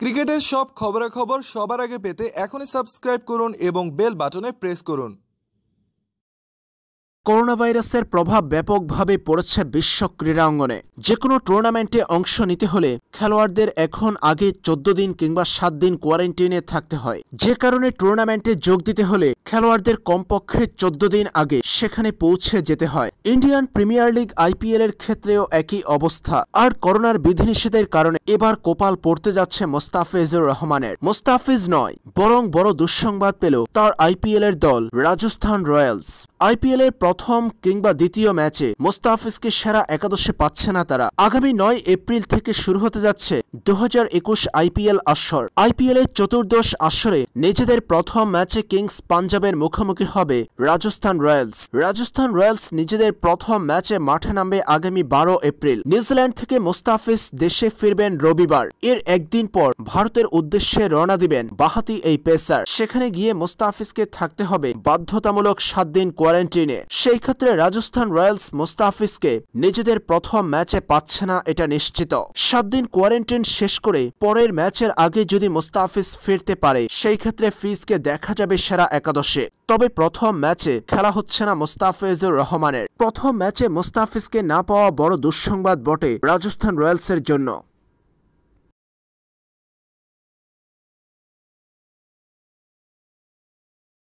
ক্রিকেটের সব খবরাখবর সবার আগে পেতে এখনই সাবস্ক্রাইব করুন এবং বেল বাটনে প্রেস করুন করোনা ভাইরাসের প্রভাব ব্যাপকভাবে পড়েছে বিশ্ব ক্রীড়া অঙ্গনে যে কোনো টুর্নামেন্টে অংশ নিতে হলে খেলোয়াড়দের এখন আগে চোদ্দ দিন কিংবা সাত দিন কোয়ারেন্টাইনে থাকতে হয় যে কারণে টুর্নামেন্টে যোগ দিতে হলে খেলোয়াড়দের কমপক্ষে চোদ্দ দিন আগে সেখানে পৌঁছে যেতে হয় ইন্ডিয়ান প্রিমিয়ার লিগ আইপিএল এর ক্ষেত্রেও একই অবস্থা আর করোনার বিধিনিষেধের কারণে এবার কোপাল পড়তে যাচ্ছে মোস্তাফিজুর রহমানের মোস্তাফিজ নয় বরং বড় দুঃসংবাদ পেল তার আইপিএল এর দল রাজস্থান রয়্যালস আইপিএল এর প্রথম কিংবা দ্বিতীয় ম্যাচে মোস্তাফিজকে সেরা একাদশে পাচ্ছে না তারা আগামী নয় এপ্রিল থেকে শুরু হতে হতে যাচ্ছে দু আইপিএল আসর আইপিএল এর চতুর্দশ আসরে নিজেদের প্রথম ম্যাচে কিংস পাঞ্জাবের মুখোমুখি হবে রাজস্থান রয়্যালস রাজস্থান রয়্যালস নিজেদের প্রথম ম্যাচে মাঠে নামবে আগামী বারো এপ্রিল নিউজিল্যান্ড থেকে মোস্তাফিজ দেশে ফিরবেন রবিবার এর একদিন পর ভারতের উদ্দেশ্যে রওনা দিবেন বাহাতি এই পেসার সেখানে গিয়ে মোস্তাফিজকে থাকতে হবে বাধ্যতামূলক সাত দিন কোয়ারেন্টিনে সেই ক্ষেত্রে রাজস্থান রয়্যালস মোস্তাফিজকে নিজেদের প্রথম ম্যাচে পাচ্ছে না এটা নিশ্চিত সাত দিন কোয়ারেন্টাইন শেষ করে পরের ম্যাচের আগে যদি মোস্তাফিজ ফিরতে পারে সেই ক্ষেত্রে ফিজকে দেখা যাবে সেরা একাদশে তবে প্রথম ম্যাচে খেলা হচ্ছে না মোস্তাফিজুর রহমানের প্রথম ম্যাচে মোস্তাফিজকে না পাওয়া বড় দুঃসংবাদ বটে রাজস্থান রয়্যালসের জন্য